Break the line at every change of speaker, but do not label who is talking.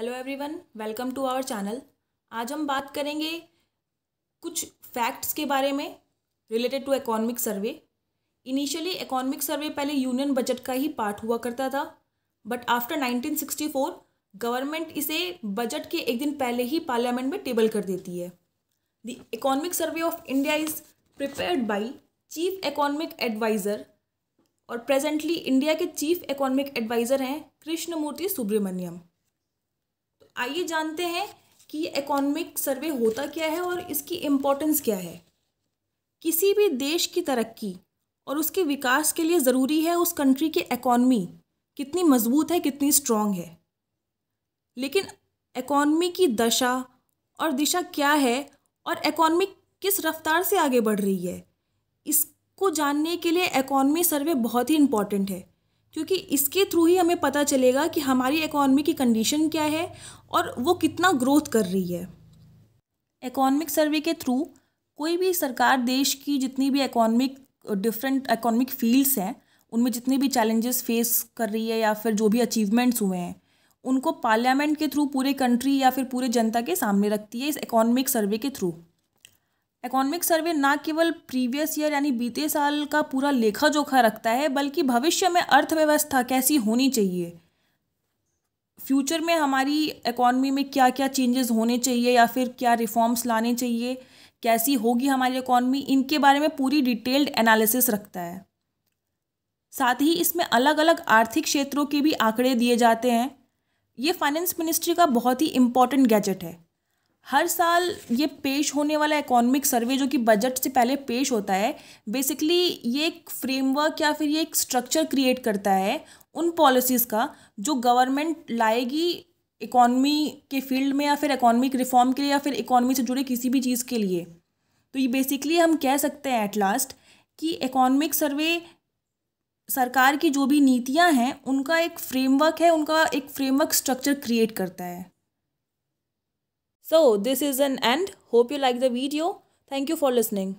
Hello everyone welcome to our channel आज हम बात करेंगे कुछ फैक्ट्स के बारे में related to economic survey initially economic survey पहले यूनियन बजट का ही पार्ट हुआ करता था बट आफ्टर 1964 गवर्नमेंट इसे बजट के एक दिन पहले ही पार्लियामेंट में टेबल कर देती है the economic survey of India is prepared by chief economic adviser और प्रेजेंटली इंडिया के चीफ इकोनॉमिक एडवाइज़र हैं कृष्णमूर्ति सुब्रमण्यम आइए जानते हैं कि इकोनॉमिक सर्वे होता क्या है और इसकी इम्पोर्टेंस क्या है किसी भी देश की तरक्की और उसके विकास के लिए ज़रूरी है उस कंट्री की इकोनॉमी कितनी मजबूत है कितनी स्ट्रॉन्ग है लेकिन इकोनॉमी की दशा और दिशा क्या है और इकोनॉमी किस रफ्तार से आगे बढ़ रही है इसको जानने के लिए इकोनॉमी सर्वे बहुत ही इम्पॉर्टेंट है क्योंकि इसके थ्रू ही हमें पता चलेगा कि हमारी इकोनॉमी की कंडीशन क्या है और वो कितना ग्रोथ कर रही है इकोनॉमिक सर्वे के थ्रू कोई भी सरकार देश की जितनी भी इकोनॉमिक डिफरेंट इकोनॉमिक फील्ड्स हैं उनमें जितने भी चैलेंजेस फेस कर रही है या फिर जो भी अचीवमेंट्स हुए हैं उनको पार्लियामेंट के थ्रू पूरे कंट्री या फिर पूरे जनता के सामने रखती है इस इकोनॉमिक सर्वे के थ्रू इकोनॉमिक सर्वे ना केवल प्रीवियस ईयर यानी बीते साल का पूरा लेखा जोखा रखता है बल्कि भविष्य में अर्थव्यवस्था कैसी होनी चाहिए फ्यूचर में हमारी इकोनॉमी में क्या क्या चेंजेस होने चाहिए या फिर क्या रिफॉर्म्स लाने चाहिए कैसी होगी हमारी इकोनॉमी इनके बारे में पूरी डिटेल्ड एनालिसिस रखता है साथ ही इसमें अलग अलग आर्थिक क्षेत्रों के भी आंकड़े दिए जाते हैं ये फाइनेंस मिनिस्ट्री का बहुत ही इंपॉर्टेंट गैजेट है हर साल ये पेश होने वाला इकोनॉमिक सर्वे जो कि बजट से पहले पेश होता है बेसिकली ये एक फ्रेमवर्क या फिर ये एक स्ट्रक्चर क्रिएट करता है उन पॉलिसीज़ का जो गवर्नमेंट लाएगी इकॉनमी के फील्ड में या फिर इकोनॉमिक रिफॉर्म के लिए या फिर इकोनॉमी से जुड़े किसी भी चीज़ के लिए तो ये बेसिकली हम कह सकते हैं एट लास्ट कि इकोनॉमिक सर्वे सरकार की जो भी नीतियाँ हैं उनका एक फ्रेमवर्क है उनका एक फ्रेमवर्क स्ट्रक्चर क्रिएट करता है So this is an end. Hope you like the video. Thank you for listening.